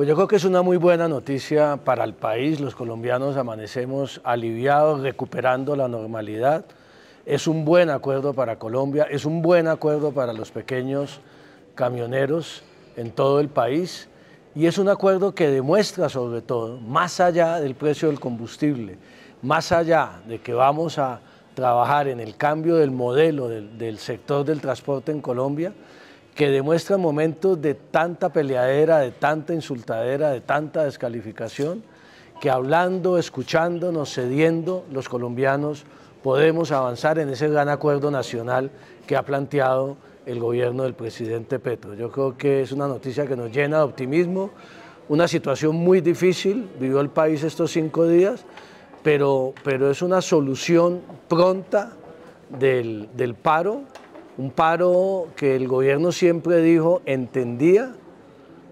Pues yo creo que es una muy buena noticia para el país. Los colombianos amanecemos aliviados, recuperando la normalidad. Es un buen acuerdo para Colombia, es un buen acuerdo para los pequeños camioneros en todo el país y es un acuerdo que demuestra sobre todo, más allá del precio del combustible, más allá de que vamos a trabajar en el cambio del modelo del, del sector del transporte en Colombia, que demuestra momentos de tanta peleadera, de tanta insultadera, de tanta descalificación, que hablando, escuchándonos, cediendo, los colombianos podemos avanzar en ese gran acuerdo nacional que ha planteado el gobierno del presidente Petro. Yo creo que es una noticia que nos llena de optimismo, una situación muy difícil, vivió el país estos cinco días, pero, pero es una solución pronta del, del paro un paro que el gobierno siempre dijo entendía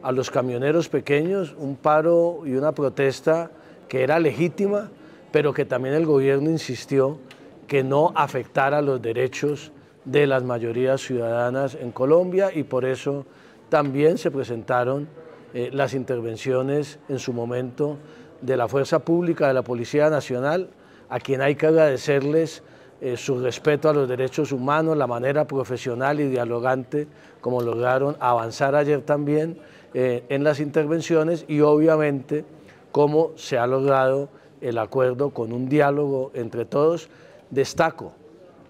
a los camioneros pequeños, un paro y una protesta que era legítima, pero que también el gobierno insistió que no afectara los derechos de las mayorías ciudadanas en Colombia y por eso también se presentaron eh, las intervenciones en su momento de la Fuerza Pública, de la Policía Nacional, a quien hay que agradecerles eh, su respeto a los derechos humanos, la manera profesional y dialogante como lograron avanzar ayer también eh, en las intervenciones y obviamente cómo se ha logrado el acuerdo con un diálogo entre todos. Destaco,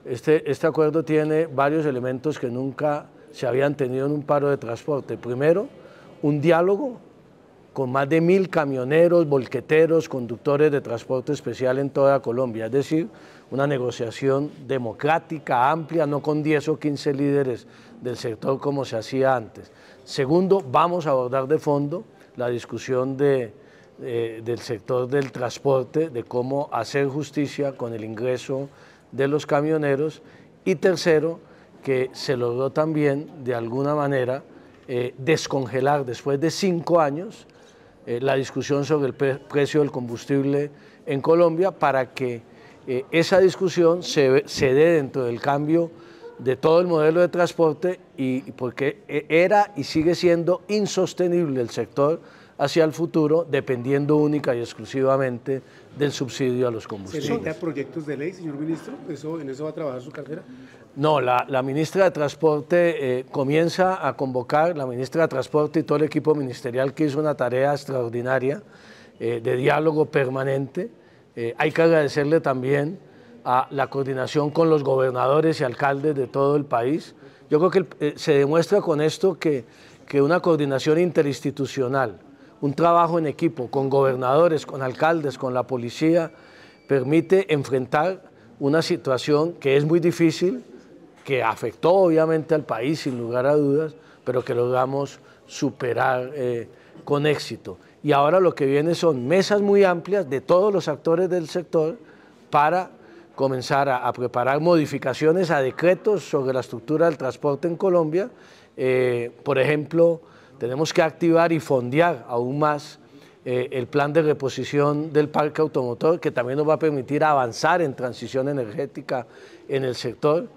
este, este acuerdo tiene varios elementos que nunca se habían tenido en un paro de transporte. Primero, un diálogo con más de mil camioneros, volqueteros, conductores de transporte especial en toda Colombia. Es decir, una negociación democrática, amplia, no con 10 o 15 líderes del sector como se hacía antes. Segundo, vamos a abordar de fondo la discusión eh, del sector del transporte, de cómo hacer justicia con el ingreso de los camioneros. Y tercero, que se logró también, de alguna manera, eh, descongelar después de cinco años eh, la discusión sobre el precio del combustible en Colombia para que eh, esa discusión se, se, dé dentro del cambio de todo el modelo de transporte y, porque eh, era y sigue siendo insostenible el sector hacia el futuro dependiendo única y exclusivamente del subsidio a los combustibles. ¿Se proyectos de ley, señor ministro? ¿En eso va a trabajar su cartera? No, la, ministra de Transporte eh, comienza a convocar, la ministra de Transporte y todo el equipo ministerial que hizo una tarea extraordinaria eh, de diálogo permanente. Eh, hay que agradecerle también a la coordinación con los gobernadores y alcaldes de todo el país. Yo creo que se demuestra con esto que, que una coordinación interinstitucional, un trabajo en equipo con gobernadores, con alcaldes, con la policía, permite enfrentar una situación que es muy difícil, que afectó obviamente al país sin lugar a dudas, pero que logramos superar eh, con éxito. Y ahora lo que viene son mesas muy amplias de todos los actores del sector para comenzar a, preparar modificaciones a decretos sobre la estructura del transporte en Colombia. Eh, por ejemplo, tenemos que activar y fondear aún más eh, el plan de reposición del parque automotor, que también nos va a permitir avanzar en transición energética en el sector.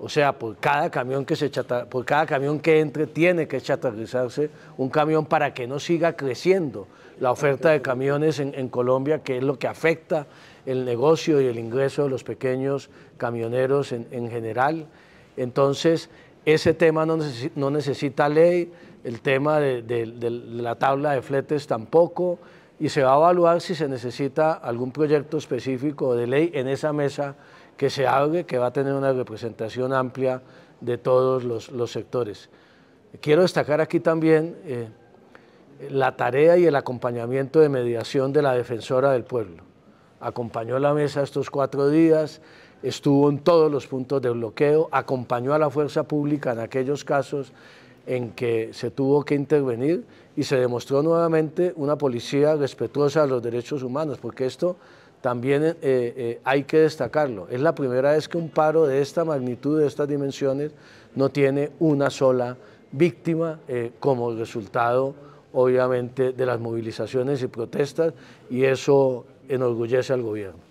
O sea, por cada camión que se por cada camión que entre tiene que chatarrizarse un camión para que no siga creciendo la oferta de camiones en, Colombia, que es lo que afecta el negocio y el ingreso de los pequeños camioneros en, general. Entonces, ese tema no, necesita ley, el tema de la tabla de fletes tampoco, y se va a evaluar si se necesita algún proyecto específico de ley en esa mesa que se abre, que va a tener una representación amplia de todos los, sectores. Quiero destacar aquí también eh, la tarea y el acompañamiento de mediación de la Defensora del Pueblo. Acompañó la mesa estos cuatro días, estuvo en todos los puntos de bloqueo, acompañó a la fuerza pública en aquellos casos en que se tuvo que intervenir y se demostró nuevamente una policía respetuosa de los derechos humanos, porque esto también eh, eh, hay que destacarlo. Es la primera vez que un paro de esta magnitud, de estas dimensiones, no tiene una sola víctima eh, como resultado, obviamente, de las movilizaciones y protestas, y eso enorgullece al gobierno.